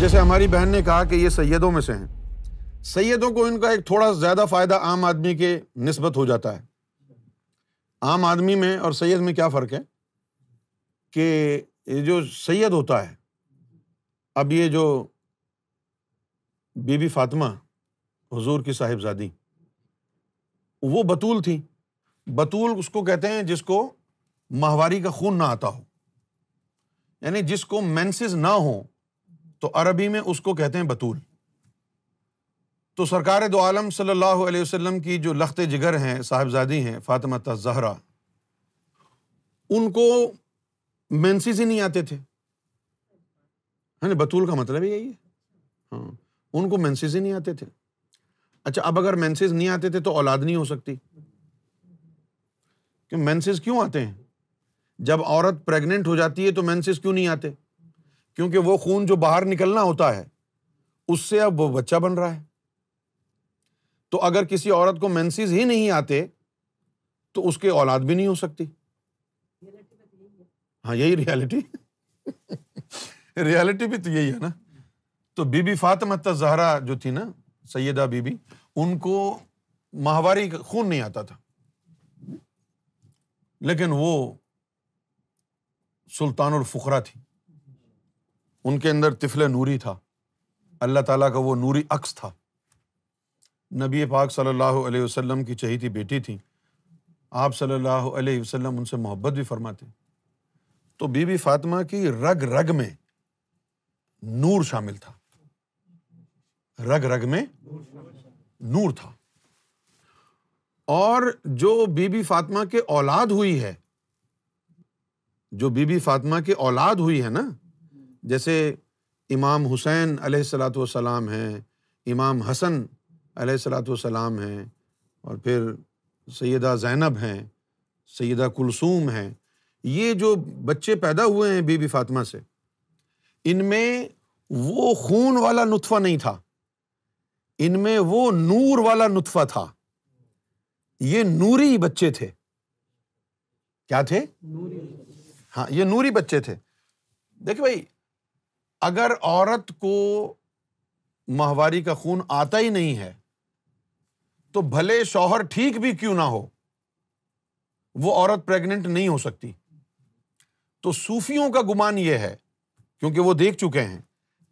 जैसे हमारी बहन ने कहा कि ये सैयदों में से हैं सैयदों को इनका एक थोड़ा ज़्यादा फ़ायदा आम आदमी के नस्बत हो जाता है आम आदमी में और सैयद में क्या फ़र्क है कि जो सैयद होता है अब ये जो बीबी फातिमा हुजूर की साहिबजादी वो बतूल थी बतूल उसको कहते हैं जिसको माहवारी का खून ना आता हो यानी जिसको मेंसेस ना हो तो अरबी में उसको कहते हैं बतूल तो सरकार दो आलम सल्लल्लाहु अलैहि वसल्लम की जो लखत जिगर हैं साहबजादी हैं फातिमा जहरा उनको मेंसिस ही नहीं आते थे है ना बतूल का मतलब यही है हाँ उनको मेंसिस ही नहीं आते थे अच्छा अब अगर मेंसिस नहीं आते थे तो औलाद नहीं हो सकती कि मेंसिस क्यों आते हैं जब औरत प्रेग्नेंट हो जाती है तो मेंसिस क्यों नहीं आते क्योंकि वो खून जो बाहर निकलना होता है उससे अब वो बच्चा बन रहा है तो अगर किसी औरत को मेंसेस ही नहीं आते तो उसके औलाद भी नहीं हो सकती हाँ यही रियलिटी रियलिटी भी तो यही है ना तो बीबी फातिमा जहरा जो थी ना सैयदा बीबी उनको माहवारी खून नहीं आता था लेकिन वो सुल्तान और फुकरा थी उनके अंदर तिफले नूरी था अल्लाह ताला का वो नूरी अक्स था नबी पाक सल्लल्लाहु अलैहि वसल्लम की चहीती बेटी थी आप सल्लल्लाहु अलैहि वसल्लम उनसे मोहब्बत भी फरमाते तो बीबी फातिमा की रग रग में नूर शामिल था रग रग में नूर था और जो बीबी फातिमा के औलाद हुई है जो बीबी फातिमा के औलाद हुई है ना जैसे इमाम हुसैन अलैहिस्सलाम हैं इमाम हसन अलैहिस्सलाम हैं और फिर सैदा ज़ैनब हैं सैदा कुलसूम हैं ये जो बच्चे पैदा हुए हैं बीबी फातिमा से इनमें वो खून वाला नुतफ़ा नहीं था इनमें वो नूर वाला नुतफ़ा था ये नूरी बच्चे थे क्या थे नूरी हाँ ये नूरी बच्चे थे देखिए भाई अगर औरत को माहवारी का खून आता ही नहीं है तो भले शौहर ठीक भी क्यों ना हो वो औरत प्रेग्नेंट नहीं हो सकती तो सूफियों का गुमान ये है क्योंकि वो देख चुके हैं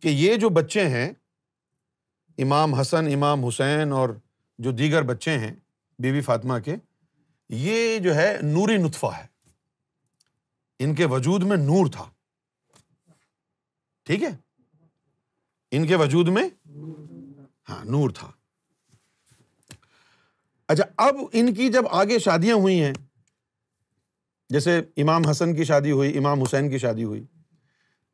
कि ये जो बच्चे हैं इमाम हसन इमाम हुसैन और जो दीगर बच्चे हैं बीबी फातिमा के ये जो है नूरी नुतफ़ा है इनके वजूद में नूर था ठीक है इनके वजूद में हाँ नूर था अच्छा अब इनकी जब आगे शादियां हुई हैं जैसे इमाम हसन की शादी हुई इमाम हुसैन की शादी हुई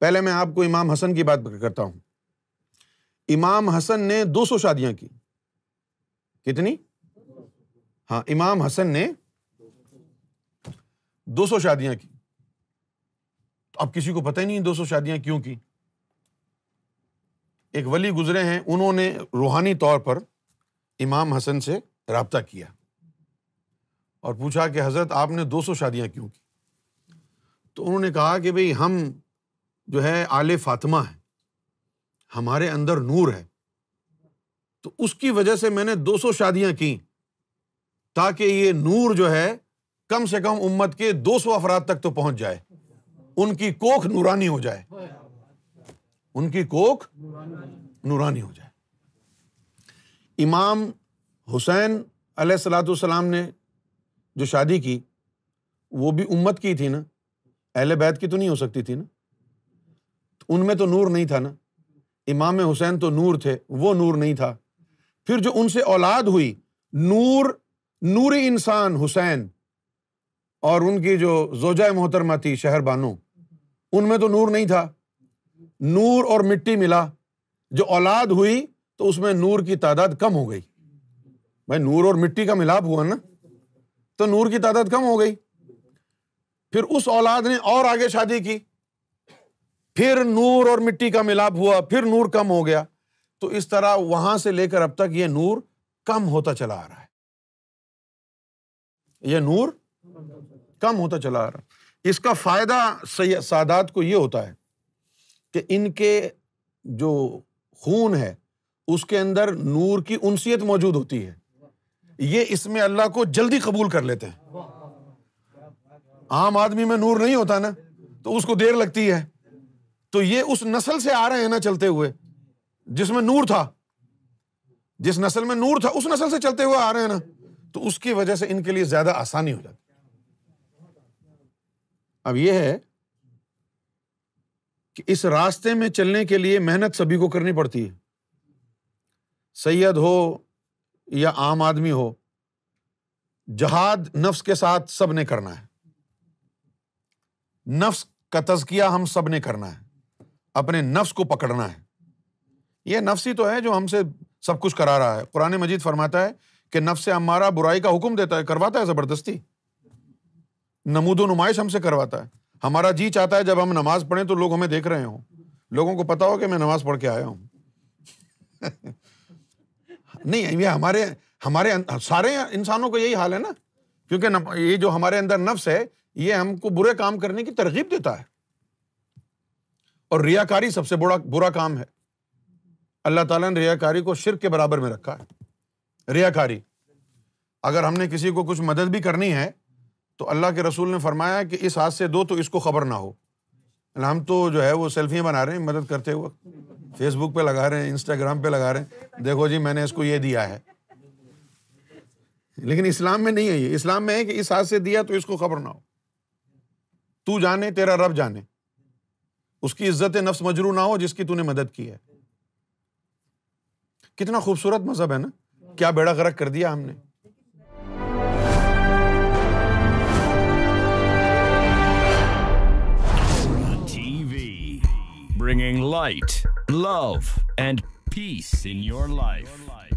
पहले मैं आपको इमाम हसन की बात करता हूं इमाम हसन ने दो सौ शादियां की कितनी हाँ इमाम हसन ने दो सौ शादियां की तो अब किसी को पता ही नहीं दो सौ शादियां क्यों की एक वली गुजरे हैं उन्होंने रूहानी तौर पर इमाम हसन से रबता किया और पूछा कि हज़रत आपने दो सौ शादियां क्यों की तो उन्होंने कहा कि भाई हम जो है आले फातिमा हैं हमारे अंदर नूर है तो उसकी वजह से मैंने दो सौ शादियां की ताकि ये नूर जो है कम से कम उम्मत के दो सौ अफराद तक तो पहुंच जाए उनकी कोख नूरानी हो जाए उनकी कोख नूरानी हो जाए इमाम हुसैन सलाम ने जो शादी की वो भी उम्मत की थी ना अहल बैत की तो नहीं हो सकती थी ना तो उनमें तो नूर नहीं था ना इमाम हुसैन तो नूर थे वो नूर नहीं था फिर जो उनसे औलाद हुई नूर नूरी इंसान हुसैन और उनकी जो जोजा मोहतरमा थी शहर बानो उनमें तो नूर नहीं था नूर और मिट्टी मिला जो औलाद हुई तो उसमें नूर की तादाद कम हो गई भाई नूर और मिट्टी का मिलाप हुआ ना तो नूर की तादाद कम हो गई फिर उस औलाद ने और आगे शादी की फिर नूर और मिट्टी का मिलाप हुआ फिर नूर कम हो गया तो इस तरह वहां से लेकर अब तक ये नूर कम होता चला आ रहा है यह नूर कम होता चला आ रहा है इसका फायदा सादात को यह होता है कि इनके जो खून है उसके अंदर नूर की उनसीयत मौजूद होती है ये इसमें अल्लाह को जल्दी कबूल कर लेते हैं आम आदमी में नूर नहीं होता ना तो उसको देर लगती है तो ये उस नस्ल से आ रहे हैं ना चलते हुए जिसमें नूर था जिस नस्ल में नूर था उस नस्ल से चलते हुए आ रहे हैं ना तो उसकी वजह से इनके लिए ज्यादा आसानी हो जाती अब यह है कि इस रास्ते में चलने के लिए मेहनत सभी को करनी पड़ती है सैयद हो या आम आदमी हो जहाद नफ्स के साथ सब ने करना है नफ्स का तजकिया हम सब ने करना है अपने नफ्स को पकड़ना है यह नफ्स ही तो है जो हमसे सब कुछ करा रहा है कुरान मजीद फरमाता है कि नफ्स हमारा बुराई का हुक्म देता है करवाता है ज़बरदस्ती नमूदो नुमाइश हमसे करवाता है हमारा जी चाहता है जब हम नमाज पढ़ें तो लोग हमें देख रहे हो लोगों को पता हो कि मैं नमाज पढ़ के आया हूं नहीं ये हमारे हमारे अं, सारे इंसानों को यही हाल है ना क्योंकि ये जो हमारे अंदर नफ्स है ये हमको बुरे काम करने की तरगीब देता है और रियाकारी सबसे बुरा बुरा काम है अल्लाह ताला ने रियाकारी को शिरक के बराबर में रखा है रियाकारी अगर हमने किसी को कुछ मदद भी करनी है तो अल्लाह के रसूल ने फरमाया कि इस हाथ से दो तो इसको खबर ना हो हम तो जो है वो सेल्फियाँ बना रहे हैं मदद करते हुए फेसबुक पे लगा रहे हैं इंस्टाग्राम पे लगा रहे हैं देखो जी मैंने इसको ये दिया है लेकिन इस्लाम में नहीं है ये इस्लाम में है कि इस हाथ से दिया तो इसको खबर ना हो तू जाने तेरा रब जाने उसकी इज्जत नफ्स मजरू ना हो जिसकी तूने मदद की है कितना खूबसूरत मजहब है ना क्या बेड़ा गर्क कर दिया हमने light, love, and peace in your life.